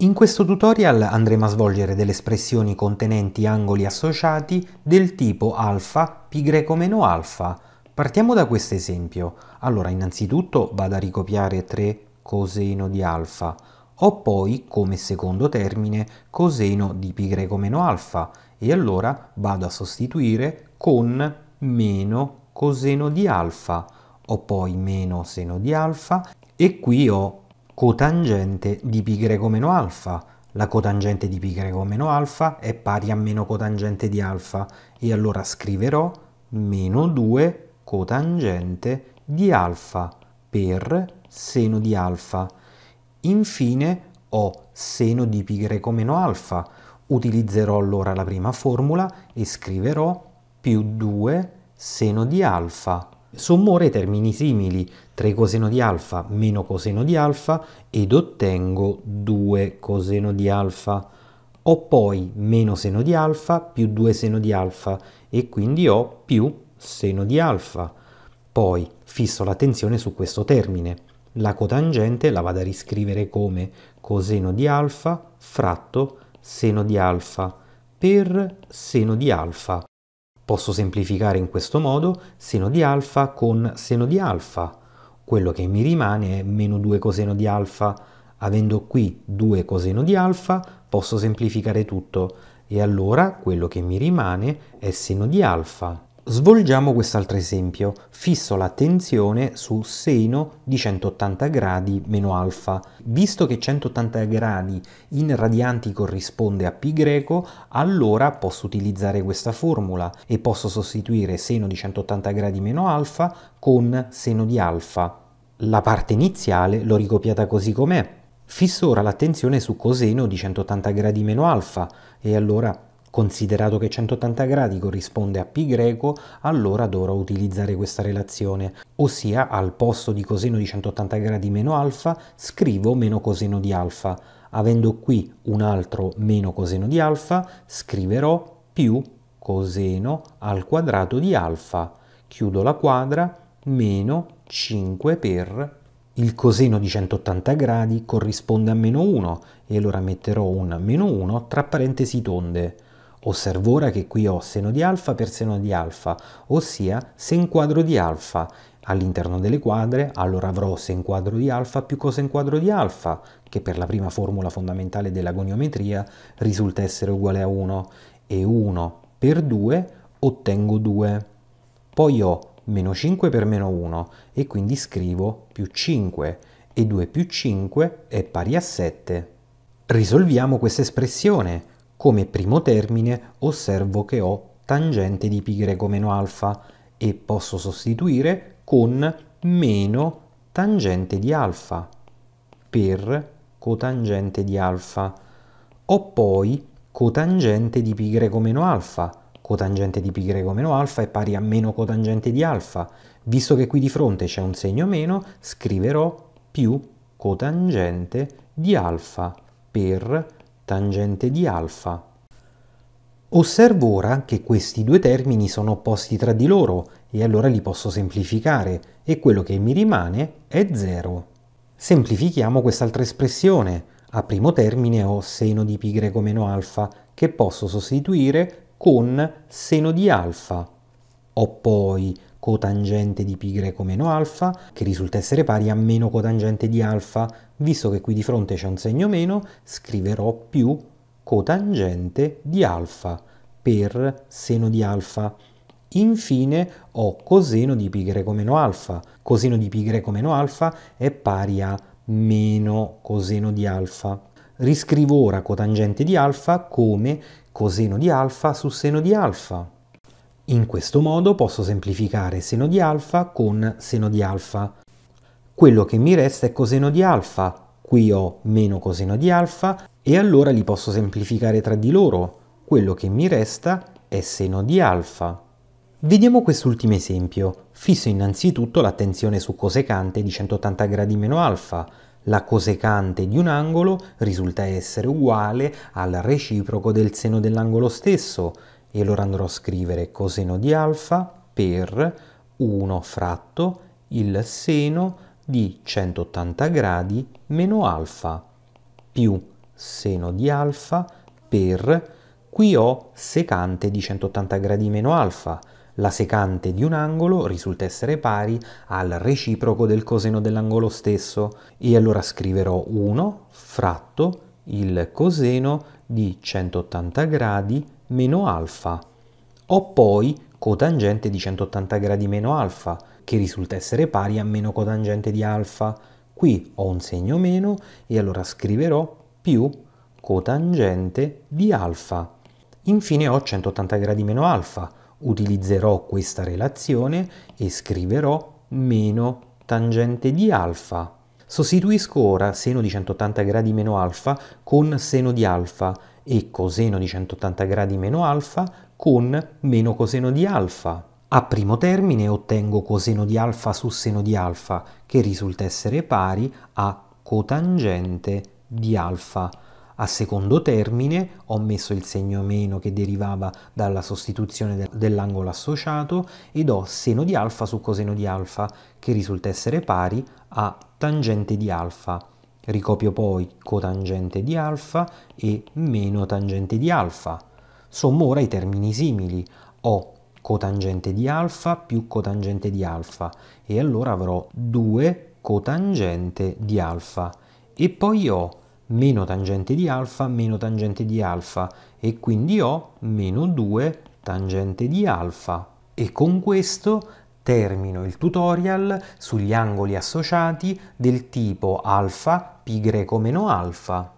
In questo tutorial andremo a svolgere delle espressioni contenenti angoli associati del tipo alfa, meno alfa. Partiamo da questo esempio. Allora, innanzitutto vado a ricopiare 3 coseno di alfa, ho poi come secondo termine coseno di pi greco meno alfa e allora vado a sostituire con meno coseno di alfa, ho poi meno seno di alfa e qui ho cotangente di π meno alfa. La cotangente di π meno alfa è pari a meno cotangente di alfa e allora scriverò meno 2 cotangente di alfa per seno di alfa. Infine ho seno di π meno alfa. Utilizzerò allora la prima formula e scriverò più 2 seno di alfa. Sommore termini simili 3 coseno di alfa meno coseno di alfa ed ottengo 2 coseno di alfa. Ho poi meno seno di alfa più 2 seno di alfa e quindi ho più seno di alfa. Poi fisso l'attenzione su questo termine. La cotangente la vado a riscrivere come coseno di alfa fratto seno di alfa per seno di alfa. Posso semplificare in questo modo seno di alfa con seno di alfa. Quello che mi rimane è meno 2 coseno di alfa. Avendo qui 2 coseno di alfa posso semplificare tutto e allora quello che mi rimane è seno di alfa Svolgiamo quest'altro esempio. Fisso l'attenzione su seno di 180 gradi meno alfa. Visto che 180 gradi in radianti corrisponde a pi greco, allora posso utilizzare questa formula e posso sostituire seno di 180 gradi meno alfa con seno di alfa. La parte iniziale l'ho ricopiata così com'è. Fisso ora l'attenzione su coseno di 180 gradi meno alfa e allora Considerato che 180 gradi corrisponde a π greco, allora dovrò utilizzare questa relazione, ossia al posto di coseno di 180 gradi meno alfa scrivo meno coseno di alfa. Avendo qui un altro meno coseno di alfa, scriverò più coseno al quadrato di alfa. Chiudo la quadra, meno 5 per il coseno di 180 gradi corrisponde a meno 1 e allora metterò un meno 1 tra parentesi tonde. Osservo ora che qui ho seno di alfa per seno di alfa, ossia sen quadro di alfa. All'interno delle quadre allora avrò sen quadro di alfa più cosen quadro di alfa, che per la prima formula fondamentale della goniometria risulta essere uguale a 1, e 1 per 2 ottengo 2. Poi ho meno 5 per meno 1 e quindi scrivo più 5 e 2 più 5 è pari a 7. Risolviamo questa espressione. Come primo termine osservo che ho tangente di pi greco meno alfa e posso sostituire con meno tangente di alfa per cotangente di alfa. Ho poi cotangente di pi greco meno alfa. Cotangente di pi greco meno alfa è pari a meno cotangente di alfa. Visto che qui di fronte c'è un segno meno, scriverò più cotangente di alfa per cotangente tangente di alfa. Osservo ora che questi due termini sono opposti tra di loro e allora li posso semplificare e quello che mi rimane è 0. Semplifichiamo quest'altra espressione. A primo termine ho seno di π meno alfa che posso sostituire con seno di alfa. Ho poi cotangente di π meno alfa, che risulta essere pari a meno cotangente di alfa. Visto che qui di fronte c'è un segno meno, scriverò più cotangente di alfa per seno di alfa. Infine ho coseno di π meno alfa. Coseno di π meno alfa è pari a meno coseno di alfa. Riscrivo ora cotangente di alfa come coseno di alfa su seno di alfa. In questo modo posso semplificare seno di alfa con seno di alfa. Quello che mi resta è coseno di alfa, qui ho meno coseno di alfa e allora li posso semplificare tra di loro. Quello che mi resta è seno di alfa. Vediamo quest'ultimo esempio. Fisso innanzitutto l'attenzione su cosecante di 180 gradi meno alfa. La cosecante di un angolo risulta essere uguale al reciproco del seno dell'angolo stesso, e allora andrò a scrivere coseno di alfa per 1 fratto il seno di 180 gradi meno alfa più seno di alfa per qui ho secante di 180 gradi meno alfa la secante di un angolo risulta essere pari al reciproco del coseno dell'angolo stesso e allora scriverò 1 fratto il coseno di 180 gradi meno alfa o poi cotangente di 180 gradi meno alfa che risulta essere pari a meno cotangente di alfa. Qui ho un segno meno e allora scriverò più cotangente di alfa. Infine ho 180 gradi meno alfa. Utilizzerò questa relazione e scriverò meno tangente di alfa. Sostituisco ora seno di 180 gradi meno alfa con seno di alfa e coseno di 180 gradi meno alfa con meno coseno di alfa. A primo termine ottengo coseno di alfa su seno di alfa che risulta essere pari a cotangente di alfa. A secondo termine ho messo il segno meno che derivava dalla sostituzione de dell'angolo associato ed ho seno di alfa su coseno di alfa che risulta essere pari a tangente di alfa. Ricopio poi cotangente di alfa e meno tangente di alfa. Sommo ora i termini simili. Ho cotangente di alfa più cotangente di alfa e allora avrò 2 cotangente di alfa e poi ho meno tangente di alfa meno tangente di alfa e quindi ho meno 2 tangente di alfa e con questo termino il tutorial sugli angoli associati del tipo alfa, π alfa.